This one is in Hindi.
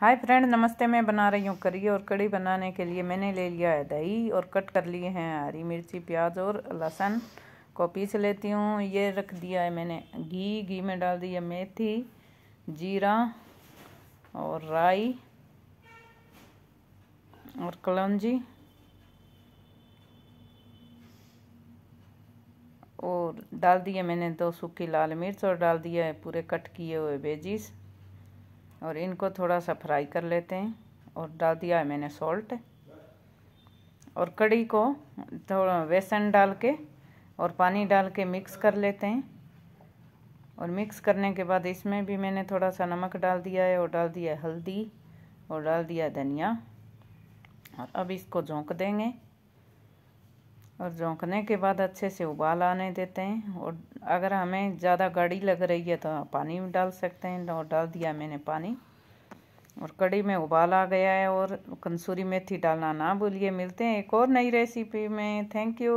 हाय फ्रेंड नमस्ते मैं बना रही हूँ करी और कड़ी बनाने के लिए मैंने ले लिया है दही और कट कर लिए हैं हरी मिर्ची प्याज और लहसुन को पीस लेती हूँ ये रख दिया है मैंने घी घी में डाल दिया मेथी जीरा और राई और कलौजी और डाल दिया मैंने दो सूखी लाल मिर्च और डाल दिया है पूरे कट किए हुए बेजिस और इनको थोड़ा सा फ्राई कर लेते हैं और डाल दिया है मैंने सॉल्ट और कड़ी को थोड़ा बेसन डाल के और पानी डाल के मिक्स कर लेते हैं और मिक्स करने के बाद इसमें भी मैंने थोड़ा सा नमक डाल दिया है और डाल दिया है हल्दी और डाल दिया धनिया और अब इसको झोंक देंगे और झोंकने के बाद अच्छे से उबाल आने देते हैं और अगर हमें ज़्यादा गाढ़ी लग रही है तो पानी भी डाल सकते हैं और डाल दिया मैंने पानी और कड़ी में उबाल आ गया है और कंसूरी मेथी डालना ना भूलिए मिलते हैं एक और नई रेसिपी में थैंक यू